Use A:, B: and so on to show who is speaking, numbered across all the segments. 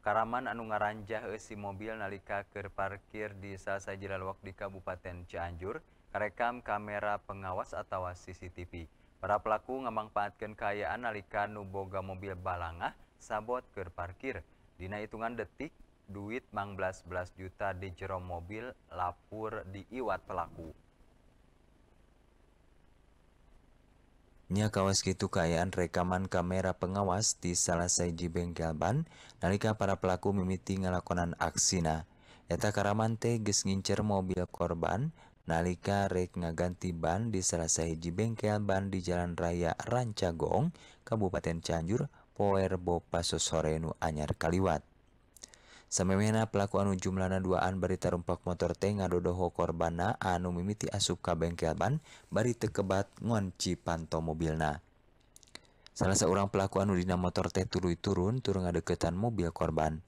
A: Karaman anu ngaranjah esi mobil nalika ke parkir di Salsa Jilalwak di Kabupaten Cianjur, karekam kamera pengawas atau CCTV. Para pelaku ngamangpaatkan kekayaan nalika nuboga mobil balangah sabot ke parkir. Dina hitungan detik, duit mang belas belas juta di jero mobil lapur diiwat pelaku. Nya kawas gitu kayaan rekaman kamera pengawas di salah saiji bengkel ban nalika para pelaku mimiti ngelakonan aksina. Eta karamante teh ngincer mobil korban nalika rek ngaganti ban di salah saiji bengkel ban di Jalan Raya Rancagong, Kabupaten Cianjur, Poerbo Bopaso nu anyar kaliwat. Samemehna pelaku anu jumlahna duaan bari tarumpak motor teh ngadodoho korbana anu mimiti asup ka bengkel ban bari kebat ngonci panto mobilna. Salah seorang pelaku anu dina motor teh tuluy turun turun ngadeketan mobil korban.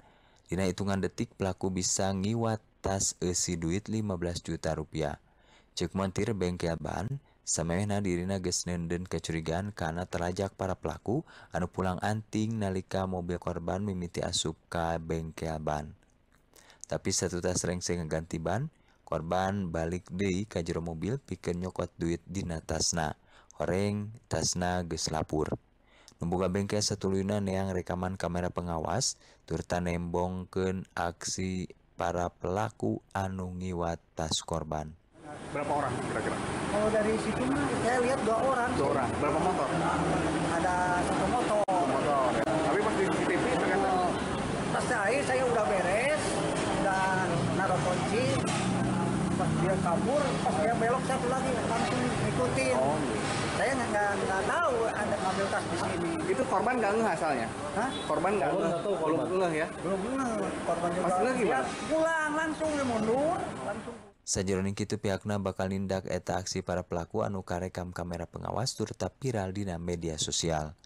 A: Dina hitungan detik pelaku bisa ngiwat tas esi duit 15 juta rupiah. Cek montir bengkel ban, dinanden kecurigaan karena teracak para pelaku anu pulang anting nalika mobil korban mimiti asupka bengkea ban tapi satu tasreng sengegantiban korban balik di kajjero mobil pikir yokot duitdina tasna goreng tasna Geslapur membuka bengkea satu Li neang rekaman kamera pengawas Turtan nembong ke aksi para pelaku anuiwatas korban kalau dari situ mah saya lihat dua orang. Dua orang. Berapa motor? Ada satu motor. Satu motor. Ya. Tapi pas di CCTV ternyata pas saya saya udah beres dan naruh kunci pas dia kabur pas dia belok satu lagi langsung ikutin oh, iya. saya nggak nggak tahu ada ngambil tas di sini itu korban nggak ngeh asalnya Hah? korban nggak ngeh belum ngeh ya belum ngeh korban juga pas ngeh gimana pulang langsung dia mundur Sajeroning kitu pihaknya bakal nindak eta aksi para pelaku anu karekam kamera pengawas turta viral dina media sosial.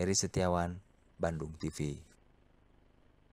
A: Heri Setiawan, Bandung TV.